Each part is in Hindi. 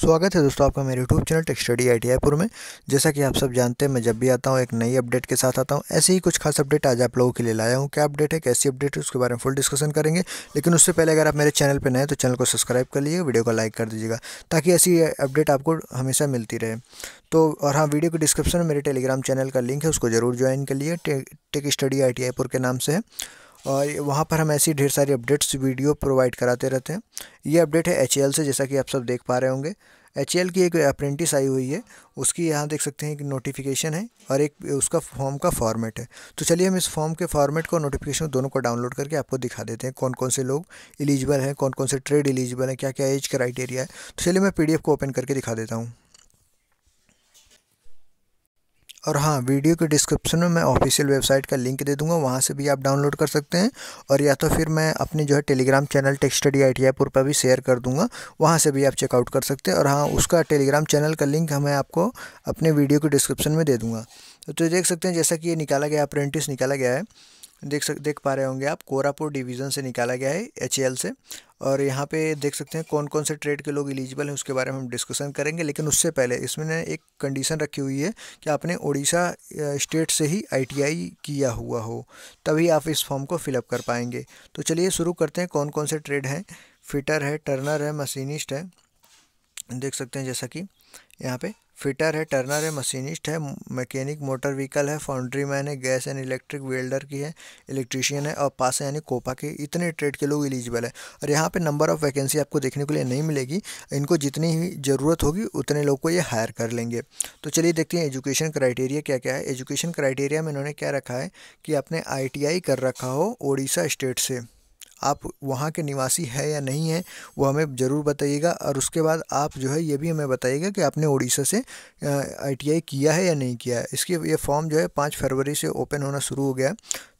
स्वागत है दोस्तों आपका मेरे YouTube channel tech study I T में जैसा कि आप सब जानते हैं मैं जब भी आता हूँ एक नई अपडेट के साथ आता हूँ ऐसे ही कुछ खास अपडेट आज आप लोगों के लिए लाया हूँ क्या अपडेट है कैसी अपडेट है उसके बारे में फुल डिस्कशन करेंगे लेकिन उससे पहले अगर आप मेरे चैनल पर नए तो चैनल को सब्सक्राइब कर लीजिए वीडियो को लाइक कर दीजिएगा ताकि ऐसी अपडेट आपको हमेशा मिलती रहे तो और हाँ वीडियो के डिस्क्रिप्शन में मेरे टेलीग्राम चैनल का लिंक है उसको जरूर ज्वाइन कर लिए टेक स्टडी आई के नाम से है और वहाँ पर हम ऐसी ढेर सारी अपडेट्स वीडियो प्रोवाइड कराते रहते हैं ये अपडेट है एच से जैसा कि आप सब देख पा रहे होंगे एच की एक अप्रेंटिस आई हुई है उसकी यहाँ देख सकते हैं कि नोटिफिकेशन है और एक उसका फॉर्म का फॉर्मेट है तो चलिए हम इस फॉर्म के फॉर्मेट को नोटिफिकेशन दोनों को डाउनलोड करके आपको दिखा देते हैं कौन कौन से लोग एलिजिबल हैं कौन कौन से ट्रेड एलिजिबल हैं क्या क्या एज क्राइटेरिया है तो चलिए मैं पी को ओपन करके दिखा देता हूँ और हाँ वीडियो के डिस्क्रिप्शन में मैं ऑफिशियल वेबसाइट का लिंक दे दूंगा वहाँ से भी आप डाउनलोड कर सकते हैं और या तो फिर मैं अपने जो है Telegram channel techs study I T पर भी शेयर कर दूंगा वहाँ से भी आप चेकआउट कर सकते हैं और हाँ उसका टेलीग्राम चैनल का लिंक मैं आपको अपने वीडियो के डिस्क्रिप्शन में दे दूँगा तो, तो देख सकते हैं जैसा कि ये निकाला गया अप्रेंटिस निकाला गया है देख सक देख पा रहे होंगे आप कोरापुर डिवीज़न से निकाला गया है एच से और यहाँ पे देख सकते हैं कौन कौन से ट्रेड के लोग एलिजिबल हैं उसके बारे में हम डिस्कशन करेंगे लेकिन उससे पहले इसमें एक कंडीशन रखी हुई है कि आपने ओडिशा स्टेट से ही आईटीआई किया हुआ हो तभी आप इस फॉर्म को फिलअप कर पाएंगे तो चलिए शुरू करते हैं कौन कौन से ट्रेड हैं फिटर है टर्नर है मशीनिस्ट है देख सकते हैं जैसा कि यहाँ पर फिटर है टर्नर है मशीनिस्ट है मैकेनिक मोटर व्हीकल है फाउंड्री मैन है गैस एंड इलेक्ट्रिक वेल्डर की है इलेक्ट्रिशियन है और पास है यानी कोपा के इतने ट्रेड के लोग एलिजिबल है और यहाँ पे नंबर ऑफ़ वैकेंसी आपको देखने को लिए नहीं मिलेगी इनको जितनी ही ज़रूरत होगी उतने लोग को ये हायर कर लेंगे तो चलिए देखते हैं एजुकेशन क्राइटेरिया क्या क्या है एजुकेशन क्राइटेरिया में इन्होंने क्या रखा है कि आपने आई कर रखा हो ओडिशा स्टेट से आप वहाँ के निवासी है या नहीं है वो हमें ज़रूर बताइएगा और उसके बाद आप जो है ये भी हमें बताइएगा कि आपने उड़ीसा से आई किया है या नहीं किया है इसकी ये फॉर्म जो है पाँच फरवरी से ओपन होना शुरू हो गया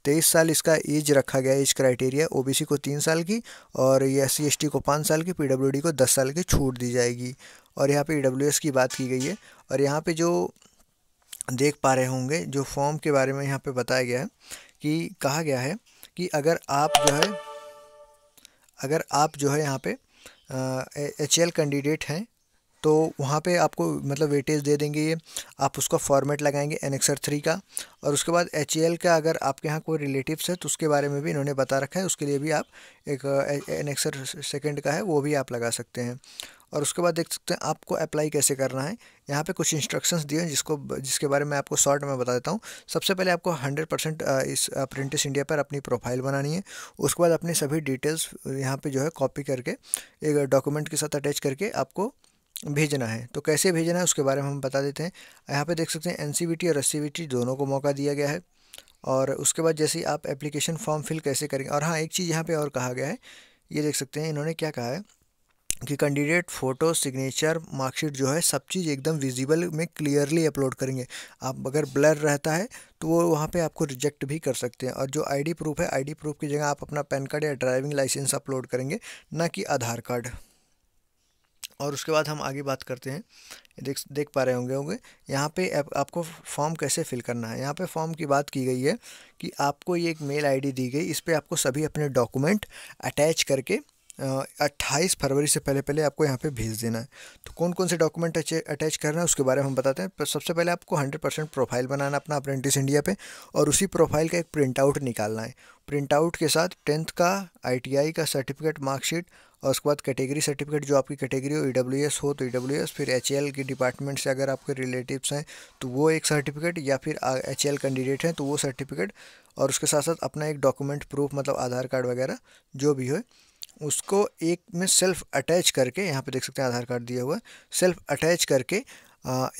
तेईस साल इसका एज रखा गया है एज क्राइटेरिया ओ को तीन साल की और एस सी को पाँच साल की पी को दस साल की छूट दी जाएगी और यहाँ पर ई e की बात की गई है और यहाँ पर जो देख पा रहे होंगे जो फॉर्म के बारे में यहाँ पे बताया गया है कि कहा गया है कि अगर आप जो है अगर आप जो है यहाँ पे एच एल कैंडिडेट हैं तो वहाँ पे आपको मतलब वेटेज दे देंगे ये आप उसका फॉर्मेट लगाएंगे एक्सर थ्री का और उसके बाद एच का अगर आपके यहाँ कोई रिलेटिव्स है तो उसके बारे में भी इन्होंने बता रखा है उसके लिए भी आप एक एक्सर सेकेंड का है वो भी आप लगा सकते हैं और उसके बाद देख सकते हैं आपको अप्लाई कैसे करना है यहाँ पे कुछ इंस्ट्रक्शंस दिए हैं जिसको जिसके बारे में आपको शॉर्ट में बता देता हूँ सबसे पहले आपको 100 परसेंट इस प्रिंटिस इंडिया पर अपनी प्रोफाइल बनानी है उसके बाद अपनी सभी डिटेल्स यहाँ पे जो है कॉपी करके एक डॉक्यूमेंट के साथ अटैच करके आपको भेजना है तो कैसे भेजना है उसके बारे में हम बता देते हैं यहाँ पर देख सकते हैं एन और एस दोनों को मौका दिया गया है और उसके बाद जैसे आप एप्लीकेशन फॉर्म फिल कैसे करेंगे और हाँ एक चीज़ यहाँ पर और कहा गया है ये देख सकते हैं इन्होंने क्या कहा है कि कैंडिडेट फ़ोटो सिग्नेचर मार्कशीट जो है सब चीज़ एकदम विजिबल में क्लियरली अपलोड करेंगे आप अगर ब्लर रहता है तो वो वहाँ पे आपको रिजेक्ट भी कर सकते हैं और जो आईडी प्रूफ है आईडी प्रूफ की जगह आप अपना पैन कार्ड या ड्राइविंग लाइसेंस अपलोड करेंगे ना कि आधार कार्ड और उसके बाद हम आगे बात करते हैं देख देख पा रहे होंगे होंगे यहाँ पे आप, आपको फॉर्म कैसे फिल करना है यहाँ पे फॉर्म की बात की गई है कि आपको ये एक मेल आईडी दी गई इस पर आपको सभी अपने डॉक्यूमेंट अटैच करके अट्ठाईस फरवरी से पहले पहले आपको यहाँ पे भेज देना है तो कौन कौन से डॉक्यूमेंट अटैच करना है उसके बारे में हम बताते हैं पर सबसे पहले आपको हंड्रेड परसेंट प्रोफाइल बनाना अपना अप्रेंटिस इंडिया पे और उसी प्रोफाइल का एक प्रिंट आउट निकालना है प्रिंट आउट के साथ टेंथ का आई का सर्टिफिकेट मार्कशीट और उसके बाद कैटेगरी सर्टिफिकेट जो आपकी कैटेगरी हो ई e हो तो ई e फिर एच के डिपार्टमेंट से अगर आपके रिलेटिव्स हैं तो वो एक सर्टिफिकेट या फिर एच कैंडिडेट हैं तो वो सर्टिफिकेट और उसके साथ साथ अपना एक डॉक्यूमेंट प्रूफ मतलब आधार कार्ड वगैरह जो भी हो उसको एक में सेल्फ अटैच करके यहाँ पे देख सकते हैं आधार कार्ड दिया हुआ सेल्फ अटैच करके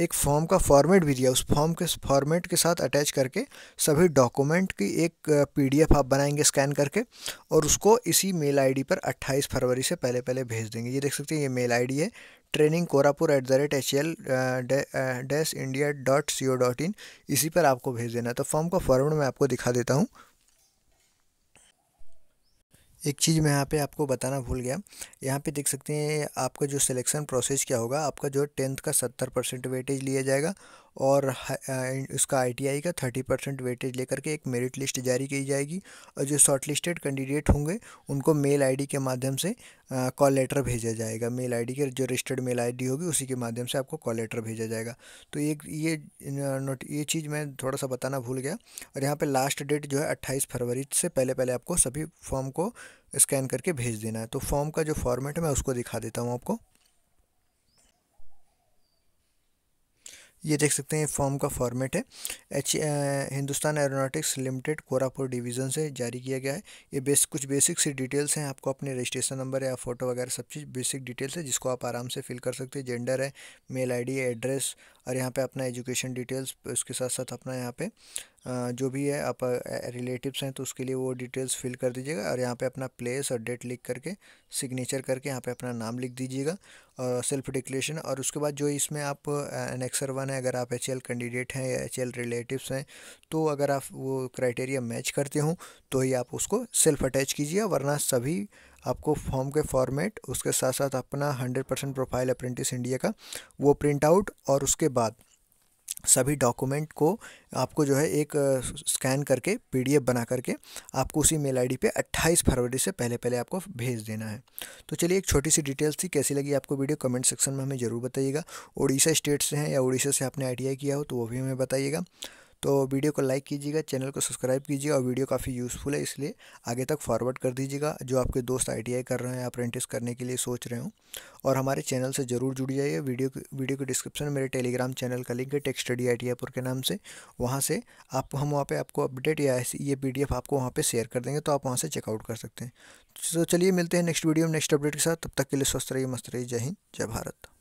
एक फॉर्म का फॉर्मेट भी दिया उस फॉर्म के फॉर्मेट के साथ अटैच करके सभी डॉक्यूमेंट की एक पीडीएफ आप बनाएंगे स्कैन करके और उसको इसी मेल आईडी पर 28 फरवरी से पहले पहले भेज देंगे ये देख सकते हैं ये मेल आईडी है training Koraput at the rate H L dash India dot C O dot in इसी पर आपको भेज देना तो फॉर्म का फॉर्मेट मैं आपको दिखा देता हूँ एक चीज़ मैं यहाँ पे आपको बताना भूल गया यहाँ पे देख सकते हैं आपका जो सिलेक्शन प्रोसेस क्या होगा आपका जो टेंथ का सत्तर परसेंट वेटेज लिया जाएगा और उसका आईटीआई का थर्टी परसेंट वेटेज लेकर के एक मेरिट लिस्ट जारी की जाएगी और जो शॉर्ट लिस्टेड कैंडिडेट होंगे उनको मेल आईडी के माध्यम से कॉल लेटर भेजा जाएगा मेल आईडी के जो रजिस्टर्ड मेल आईडी होगी उसी के माध्यम से आपको कॉल लेटर भेजा जाएगा तो एक ये नोट ये चीज़ मैं थोड़ा सा बताना भूल गया और यहाँ पर लास्ट डेट जो है अट्ठाईस फरवरी से पहले पहले आपको सभी फॉर्म को स्कैन करके भेज देना है तो फॉर्म का जो फॉर्मेट है मैं उसको दिखा देता हूँ आपको ये देख सकते हैं फॉर्म का फॉर्मेट है H Hindustan aeronautics limited Koraput division से जारी किया गया है ये बेस कुछ बेसिक सी डिटेल्स हैं आपको अपने रजिस्ट्रेशन नंबर या फ़ोटो वगैरह सब चीज़ बेसिक डिटेल्स है जिसको आप आराम से फिल कर सकते हैं जेंडर है मेल आईडी है एड्रेस और यहाँ पे अपना एजुकेशन डिटेल्स उसके साथ साथ अपना यहाँ पर जो भी है आप रिलेटिव्स हैं तो उसके लिए वो डिटेल्स फिल कर दीजिएगा और यहाँ पे अपना प्लेस और डेट लिख करके सिग्नेचर करके यहाँ पे अपना नाम लिख दीजिएगा और सेल्फ डिक्लेशन और उसके बाद जो इसमें आप एनेक्सर वन है अगर आप एच कैंडिडेट हैं या एच रिलेटिव्स हैं तो अगर आप वो क्राइटेरिया मैच करते हों तो ही आप उसको सेल्फ अटैच कीजिए वरना सभी आपको फॉर्म के फॉर्मेट उसके साथ साथ अपना hundred percent profile apprentice India का वो प्रिंट आउट और उसके बाद सभी डॉक्यूमेंट को आपको जो है एक स्कैन करके पीडीएफ बना करके आपको उसी मेल आईडी पे 28 फरवरी से पहले पहले आपको भेज देना है तो चलिए एक छोटी सी डिटेल्स थी कैसी लगी आपको वीडियो कमेंट सेक्शन में हमें ज़रूर बताइएगा उड़ीसा स्टेट से हैं या उड़ीसा से आपने आई किया हो तो वो भी हमें बताइएगा तो वीडियो को लाइक कीजिएगा चैनल को सब्सक्राइब कीजिए और वीडियो काफ़ी यूज़फुल है इसलिए आगे तक फॉरवर्ड कर दीजिएगा जो आपके दोस्त आई कर रहे हैं अप्रेंटिस करने के लिए सोच रहे हो और हमारे चैनल से ज़रूर जुड़ जाइए वीडियो वीडियो के डिस्क्रिप्शन में मेरे टेलीग्राम चैनल का लिंक है टेक्स स्टडी आई टी के नाम से वहाँ से आप हम वहाँ पर आपको अपडेट या ये पी आपको वहाँ पर शेयर कर देंगे तो आप वहाँ से चेकआउट कर सकते हैं तो चलिए मिलते हैं नेक्स्ट वीडियो में नेक्स्ट अपडेट के साथ तब तक के लिए स्वस्थ रहिए मस्त रहिए जय हिंद जय भारत